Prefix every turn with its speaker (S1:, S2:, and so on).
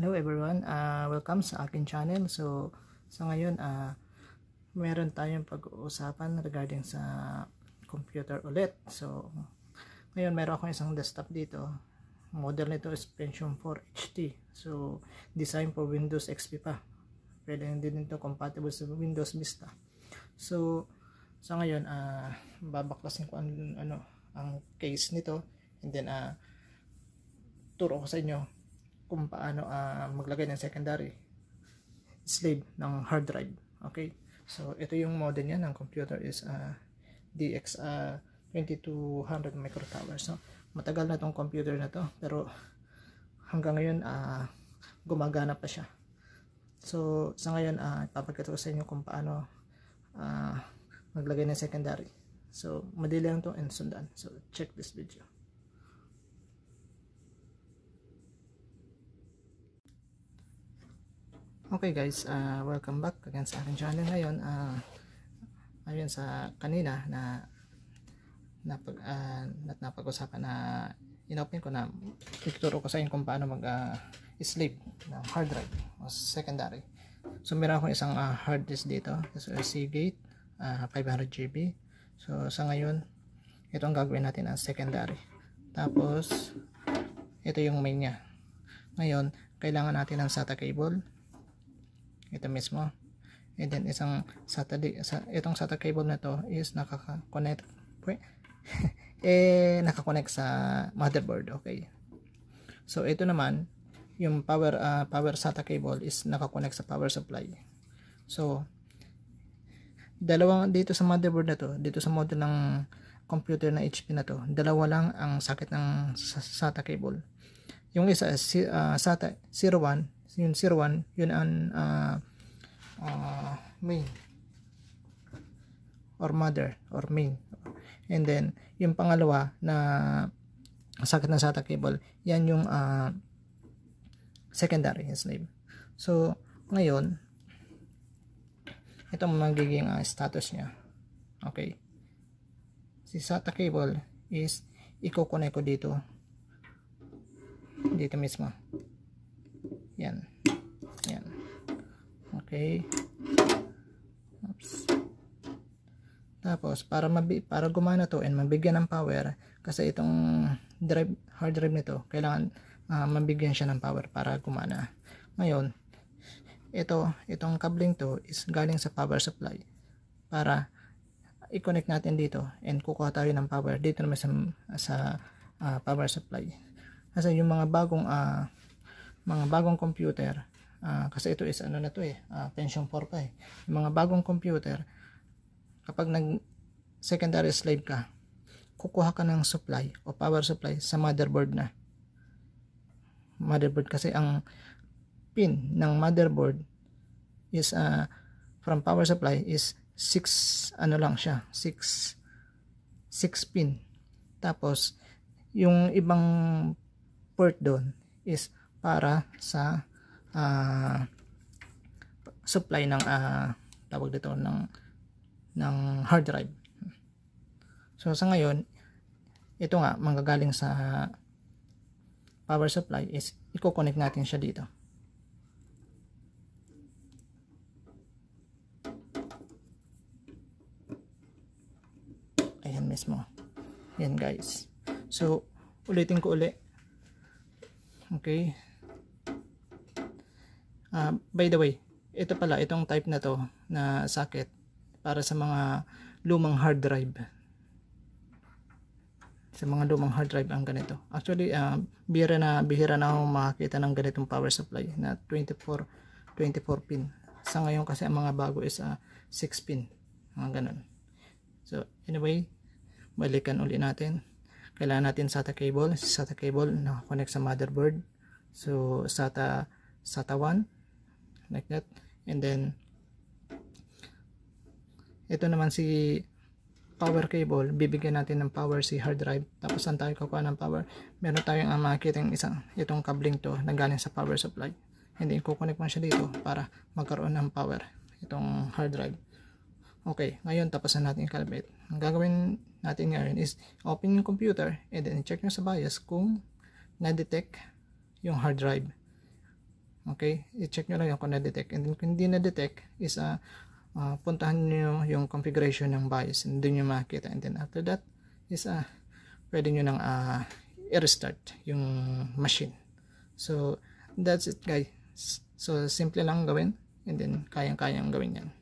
S1: Hello everyone, uh, welcome sa akin channel. So, sa ngayon, uh, meron tayong pag-uusapan regarding sa computer ulit. So, ngayon meron ako isang desktop dito. Model nito is Pentium 4 HT. So, design for Windows XP pa. Pwede din nito compatible sa Windows Vista. So, sa ngayon, uh, babaklasin ko ang, ano, ang case nito. And then, uh, turo ko sa inyo kung paano uh, maglagay ng secondary slave ng hard drive. Okay? So, ito yung model niya ng computer is uh, DX uh, 2200 microtowers. No? Matagal na tong computer na to pero hanggang ngayon uh, gumagana pa siya. So, sa ngayon, uh, ipapakita ko sa inyo kung paano uh, maglagay ng secondary. So, madali lang itong and sundan. So, check this video. Okay guys, uh, welcome back again sa aking channel ngayon. Uh, ayun sa kanina na napag, uh, napag-usapan na inopen ko na ituturo ko sa inyo kung paano mag uh, sleep ng hard drive o secondary. So meron akong isang uh, hard disk dito, so, Seagate uh, 500 GB. So sa ngayon, ito ang gagawin natin ang secondary. Tapos ito yung main niya. Ngayon, kailangan natin ng SATA cable ito mismo and then isang SATA sa, itong SATA cable na to is nakaka-connect eh nakakonect sa motherboard okay so ito naman yung power uh, power SATA cable is nakakonect sa power supply so dalawang dito sa motherboard na to dito sa model ng computer na HP na to dalawa lang ang socket ng SATA cable yung isa uh, SATA 01 yung zero yun ang uh, uh, main or mother or main and then yung pangalawa na sakit ng SATA cable yan yung uh, secondary slave so ngayon ito magiging uh, status niya okay si SATA cable is iko connect ko dito dito mismo yan. Yan. Okay. Oops. Tapos, para, mabi para gumana to and mabigyan ng power, kasi itong drive, hard drive nito, kailangan uh, mabigyan siya ng power para gumana. Ngayon, ito, itong cabling to is galing sa power supply para i-connect natin dito and kukuha tayo ng power dito naman sa, sa uh, power supply. Kasi yung mga bagong uh, mga bagong computer uh, kasi ito is ano na to eh uh, ah, pension 4 pa eh yung mga bagong computer kapag nag secondary slave ka kukuha ka ng supply o power supply sa motherboard na motherboard kasi ang pin ng motherboard is uh, from power supply is 6 ano lang siya 6 6 pin tapos yung ibang port doon is para sa uh, supply ng uh, tawag dito ng ng hard drive. So sa ngayon, ito nga manggagaling sa power supply is i-connect natin siya dito. Ayan mismo. Yan guys. So ulitin ko uli. Okay. Uh, by the way, ito pala, itong type na to na socket para sa mga lumang hard drive. Sa mga lumang hard drive ang ganito. Actually, uh, bihira na bihira na akong makakita ng ganitong power supply na 24 24 pin. Sa ngayon kasi ang mga bago is uh, ah, 6 pin. Mga ganun. So, anyway, balikan uli natin. Kailangan natin SATA cable. SATA cable na connect sa motherboard. So, SATA SATA 1 like that and then ito naman si power cable bibigyan natin ng power si hard drive tapos saan tayo kukuha ng power meron tayong ang ah, makikita isang itong cabling to na galing sa power supply and then kukunik mo siya dito para magkaroon ng power itong hard drive okay ngayon tapos na natin i-calibrate ang gagawin natin ngayon is open yung computer and then check nyo sa BIOS kung na-detect yung hard drive Okay, i-check nyo lang yung kung na-detect. And then kung hindi na-detect, is uh, uh, puntahan nyo yung configuration ng BIOS and doon nyo makita. And then after that, is uh, pwede nyo nang uh, i-restart yung machine. So, that's it guys. So, simple lang gawin and then kayang-kayang gawin yan.